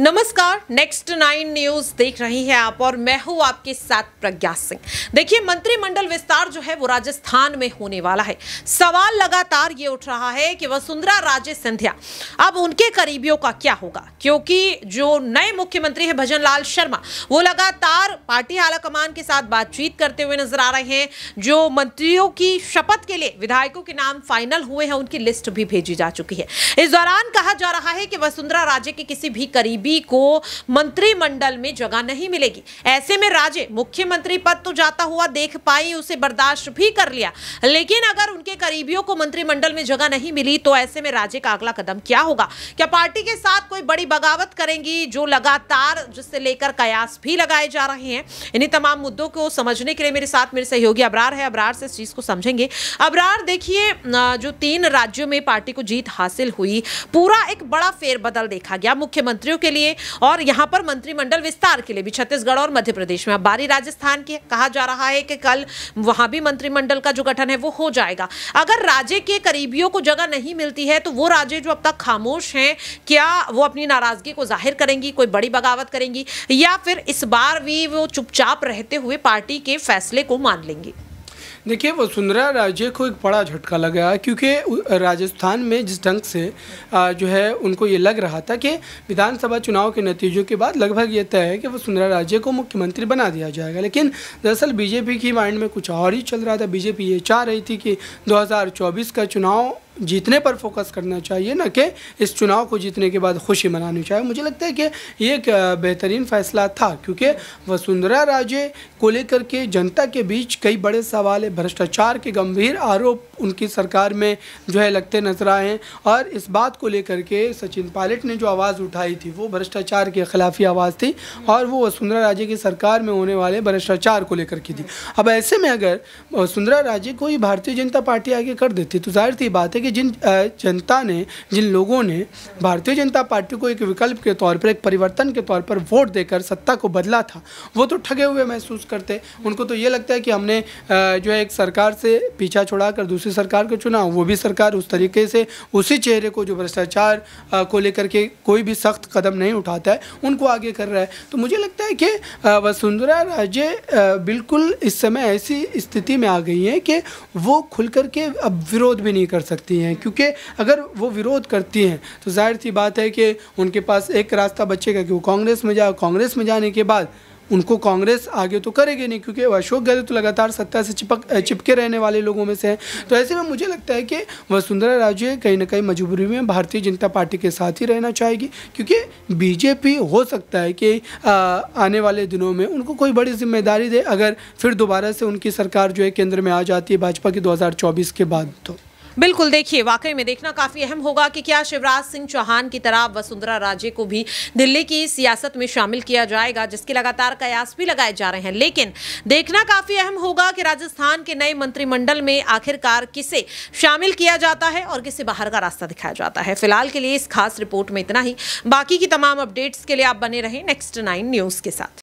नमस्कार next nine news देख रही हैं आप और मैं हूं आपके साथ प्रज्ञा सिंह देखिए मंत्रिमंडल विस्तार जो है वो राजस्थान में होने वाला है सवाल लगातार ये उठ रहा है कि वसुंधरा राजे सिंधिया अब उनके करीबियों का क्या होगा क्योंकि जो नए मुख्यमंत्री है भजन लाल शर्मा वो लगातार पार्टी आलाकमान के साथ बातचीत करते हुए नजर आ रहे हैं जो मंत्रियों की शपथ के लिए विधायकों के नाम फाइनल हुए हैं उनकी लिस्ट भी भेजी जा चुकी है इस दौरान कहा जा रहा है कि वसुंधरा राजे के किसी भी करीबी बीबी को मंत्रिमंडल में जगह नहीं मिलेगी ऐसे में राजे मुख्यमंत्री पद तो जाता हुआ देख पाई उसे बर्दाश्त भी कर लिया लेकिन अगर उनके करीबियों को मंत्रिमंडल में जगह नहीं मिली तो ऐसे में राजे का अगला कदम क्या होगा क्या पार्टी के साथ कोई बड़ी बगावत करेंगी जो लगातार जिससे लेकर कयास भी लगाए जा रहे हैं इन्हीं तमाम मुद्दों को समझने के लिए मेरे साथ मेरे सहयोगी अबरार है अबरार से इस चीज को समझेंगे अबरार देखिए जो तीन राज्यों में पार्टी को जीत हासिल हुई पूरा एक बड़ा फेरबदल देखा गया मुख्यमंत्रियों के लिए लिए और यहाँ पर मंत्रिमंडल विस्तार के लिए भी छत्तीसगढ़ और मध्य प्रदेश में अब बारी राजस्थान की कहा जा रहा है कि कल वहां भी मंत्रिमंडल का जो गठन है वो हो जाएगा अगर राज्य के करीबियों को जगह नहीं मिलती है तो वो राज्य जो अब तक खामोश हैं क्या वो अपनी नाराजगी को जाहिर करेंगी कोई बड़ी बगावत करेंगी या फिर इस बार भी वो चुपचाप रहते हुए पार्टी के फैसले को मान लेंगी देखिए वसुंधरा राज्य को एक बड़ा झटका लगा क्योंकि राजस्थान में जिस ढंग से जो है उनको ये लग रहा था कि विधानसभा चुनाव के नतीजों के बाद लगभग ये तय है कि वसुंधरा राज्य को मुख्यमंत्री बना दिया जाएगा लेकिन दरअसल बीजेपी की माइंड में कुछ और ही चल रहा था बीजेपी ये चाह रही थी कि 2024 का चुनाव जीतने पर फोकस करना चाहिए ना कि इस चुनाव को जीतने के बाद खुशी मनानी चाहिए मुझे लगता है कि ये एक बेहतरीन फैसला था क्योंकि वसुंधरा राजे को लेकर के जनता के बीच कई बड़े सवाल है भ्रष्टाचार के गंभीर आरोप उनकी सरकार में जो है लगते नजर आए हैं और इस बात को लेकर के सचिन पायलट ने जो आवाज़ उठाई थी वो भ्रष्टाचार के खिलाफ ही आवाज़ थी और वो वसुंधरा राजे की सरकार में होने वाले भ्रष्टाचार को लेकर की थी अब ऐसे में अगर वसुंधरा राजे को ही भारतीय जनता पार्टी आगे कर देती तो जाहिर सी बात है कि कि जिन जनता ने जिन लोगों ने भारतीय जनता पार्टी को एक विकल्प के तौर पर एक परिवर्तन के तौर पर वोट देकर सत्ता को बदला था वो तो ठगे हुए महसूस करते उनको तो ये लगता है कि हमने जो है एक सरकार से पीछा छुड़ा कर दूसरी सरकार को चुना वो भी सरकार उस तरीके से उसी चेहरे को जो भ्रष्टाचार को लेकर के कोई भी सख्त कदम नहीं उठाता है उनको आगे कर रहा है तो मुझे लगता है कि वसुंधरा राजे बिल्कुल इस समय ऐसी स्थिति में आ गई है कि वो खुलकर के अब विरोध भी नहीं कर सकती करती हैं क्योंकि अगर वो विरोध करती हैं तो जाहिर सी बात है कि उनके पास एक रास्ता बचेगा कि वो कांग्रेस में जाए कांग्रेस में जाने के बाद उनको कांग्रेस आगे तो करेगी नहीं क्योंकि अशोक गहलोत तो लगातार सत्ता से चिपक चिपके रहने वाले लोगों में से हैं तो ऐसे में मुझे लगता है कि वसुंधरा राजे कहीं ना कहीं मजबूरी में भारतीय जनता पार्टी के साथ ही रहना चाहेगी क्योंकि बीजेपी हो सकता है कि आ, आने वाले दिनों में उनको कोई बड़ी जिम्मेदारी दे अगर फिर दोबारा से उनकी सरकार जो है केंद्र में आ जाती है भाजपा की दो के बाद तो बिल्कुल देखिए वाकई में देखना काफ़ी अहम होगा कि क्या शिवराज सिंह चौहान की तरह वसुंधरा राजे को भी दिल्ली की सियासत में शामिल किया जाएगा जिसके लगातार कयास भी लगाए जा रहे हैं लेकिन देखना काफ़ी अहम होगा कि राजस्थान के नए मंत्रिमंडल में आखिरकार किसे शामिल किया जाता है और किसे बाहर का रास्ता दिखाया जाता है फिलहाल के लिए इस खास रिपोर्ट में इतना ही बाकी की तमाम अपडेट्स के लिए आप बने रहें नेक्स्ट नाइन न्यूज़ के साथ